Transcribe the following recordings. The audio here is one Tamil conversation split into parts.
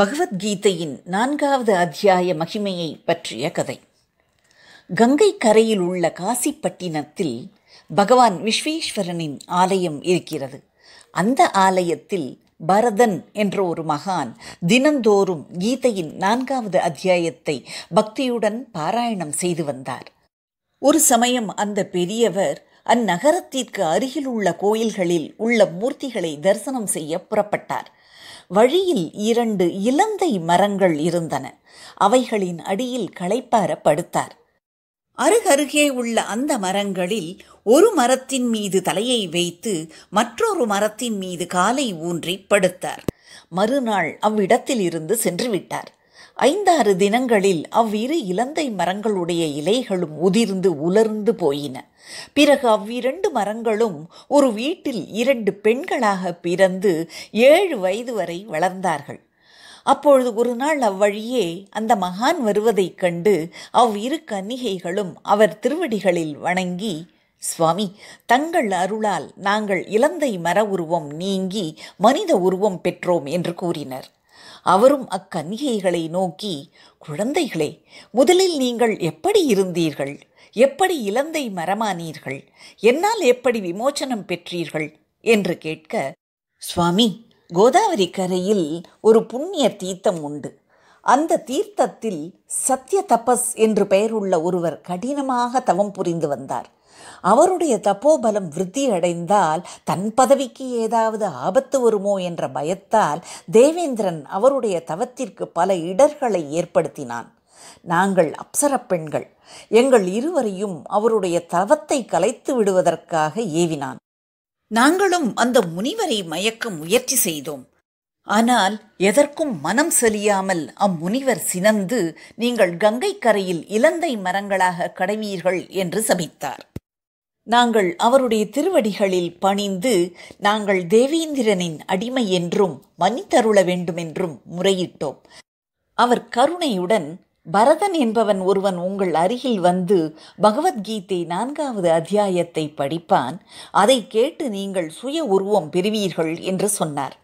பகவத்கீதையின் நான்காவது அத்தியாய மகிமையை பற்றிய கதை கங்கை கரையில் உள்ள காசிப்பட்டினத்தில் பகவான் விஸ்வேஸ்வரனின் ஆலயம் இருக்கிறது அந்த ஆலயத்தில் பரதன் என்ற ஒரு மகான் தினந்தோறும் கீதையின் நான்காவது அத்தியாயத்தை பக்தியுடன் பாராயணம் செய்து வந்தார் ஒரு சமயம் அந்த பெரியவர் அந்நகரத்திற்கு அருகில் உள்ள கோயில்களில் உள்ள மூர்த்திகளை தரிசனம் செய்ய புறப்பட்டார் வழியில் இரண்டு இலந்தை மரங்கள் இருந்தன அவைகளின் அடியில் களைப்பார படுத்தார் அருகருகே உள்ள அந்த மரங்களில் ஒரு மரத்தின் மீது தலையை வைத்து மற்றொரு மரத்தின் மீது காலை ஊன்றி படுத்தார் மறுநாள் அவ்விடத்தில் இருந்து சென்று விட்டார் ஐந்தாறு தினங்களில் அவ்விரு இலந்தை மரங்களுடைய இலைகளும் உதிர்ந்து உலர்ந்து போயின பிறகு அவ்விரண்டு மரங்களும் ஒரு வீட்டில் இரண்டு பெண்களாக பிறந்து ஏழு வயது வரை வளர்ந்தார்கள் அப்பொழுது ஒரு நாள் அவ்வழியே அந்த மகான் வருவதைக் கண்டு அவ்விரு கன்னிகைகளும் அவர் திருவடிகளில் வணங்கி சுவாமி தங்கள் அருளால் நாங்கள் இலந்தை மர உருவம் நீங்கி மனித உருவம் பெற்றோம் என்று கூறினர் அவரும் அக்கன்னிகைகளை நோக்கி குழந்தைகளே முதலில் நீங்கள் எப்படி இருந்தீர்கள் எப்படி இலந்தை மரமானீர்கள் என்னால் எப்படி விமோச்சனம் பெற்றீர்கள் என்று கேட்க சுவாமி கோதாவரி கரையில் ஒரு புண்ணிய தீர்த்தம் உண்டு அந்த தீர்த்தத்தில் சத்திய தபஸ் என்று பெயருள்ள ஒருவர் கடினமாக தவம் புரிந்து வந்தார் அவருடைய தப்போபலம் விருத்தி அடைந்தால் தன் பதவிக்கு ஏதாவது ஆபத்து வருமோ என்ற பயத்தால் தேவேந்திரன் அவருடைய தவத்திற்கு பல இடர்களை ஏற்படுத்தினான் நாங்கள் அப்சர பெண்கள் எங்கள் இருவரையும் அவருடைய தவத்தை கலைத்து விடுவதற்காக ஏவினான் நாங்களும் அந்த முனிவரை மயக்க முயற்சி செய்தோம் ஆனால் எதற்கும் மனம் செலியாமல் அம்முனிவர் சினந்து நீங்கள் கங்கை கரையில் இலந்தை மரங்களாக கடவீர்கள் என்று சபித்தார் நாங்கள் அவருடைய திருவடிகளில் பணிந்து நாங்கள் தேவேந்திரனின் அடிமை என்றும் மன்னித்தருள வேண்டுமென்றும் முறையிட்டோம் அவர் கருணையுடன் பரதன் என்பவன் ஒருவன் உங்கள் அருகில் வந்து பகவத்கீதை நான்காவது அத்தியாயத்தை படிப்பான் அதை கேட்டு நீங்கள் சுய உருவம் பெறுவீர்கள் என்று சொன்னார்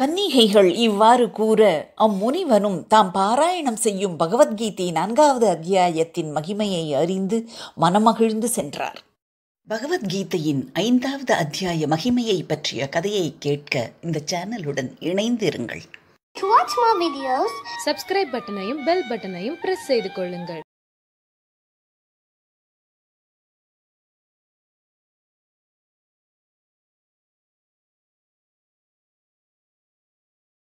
கன்னிகைகள் இவ்வாறு கூற அம்முனிவனும் தாம் பாராயணம் செய்யும் பகவத்கீதை நான்காவது அத்தியாயத்தின் மகிமையை அறிந்து மனமகிழ்ந்து சென்றார் பகவத்கீதையின் ஐந்தாவது அத்தியாய மகிமையை பற்றிய கதையை கேட்க இந்த சேனலுடன் இணைந்து இருங்கள் பட்டனையும் பெல் பட்டனையும் பிரஸ் செய்து கொள்ளுங்கள்